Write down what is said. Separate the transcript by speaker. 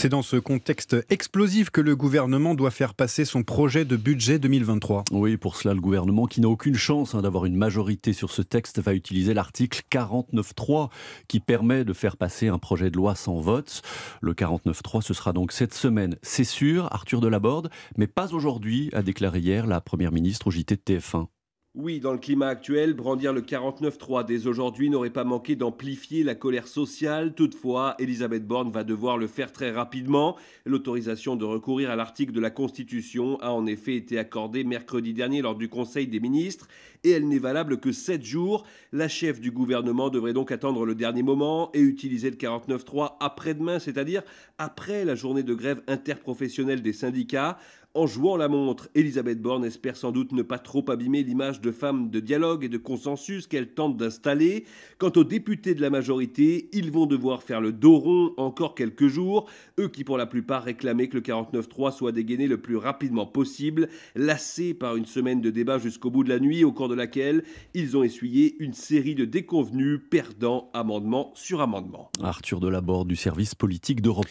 Speaker 1: C'est dans ce contexte explosif que le gouvernement doit faire passer son projet de budget 2023. Oui, pour cela, le gouvernement, qui n'a aucune chance hein, d'avoir une majorité sur ce texte, va utiliser l'article 49.3 qui permet de faire passer un projet de loi sans vote. Le 49.3, ce sera donc cette semaine, c'est sûr, Arthur Delaborde, mais pas aujourd'hui, a déclaré hier la Première ministre au JT de TF1.
Speaker 2: Oui, dans le climat actuel, brandir le 49-3 dès aujourd'hui n'aurait pas manqué d'amplifier la colère sociale. Toutefois, Elisabeth Borne va devoir le faire très rapidement. L'autorisation de recourir à l'article de la Constitution a en effet été accordée mercredi dernier lors du Conseil des ministres et elle n'est valable que 7 jours. La chef du gouvernement devrait donc attendre le dernier moment et utiliser le 49-3 après-demain, c'est-à-dire après la journée de grève interprofessionnelle des syndicats. En jouant la montre, Elisabeth Borne espère sans doute ne pas trop abîmer l'image de femme de dialogue et de consensus qu'elle tente d'installer. Quant aux députés de la majorité, ils vont devoir faire le dos rond encore quelques jours, eux qui pour la plupart réclamaient que le 49-3 soit dégainé le plus rapidement possible, lassés par une semaine de débat jusqu'au bout de la nuit au cours de laquelle ils ont essuyé une série de déconvenus perdant amendement sur amendement.
Speaker 1: Arthur Delaborde du service politique d'Europe.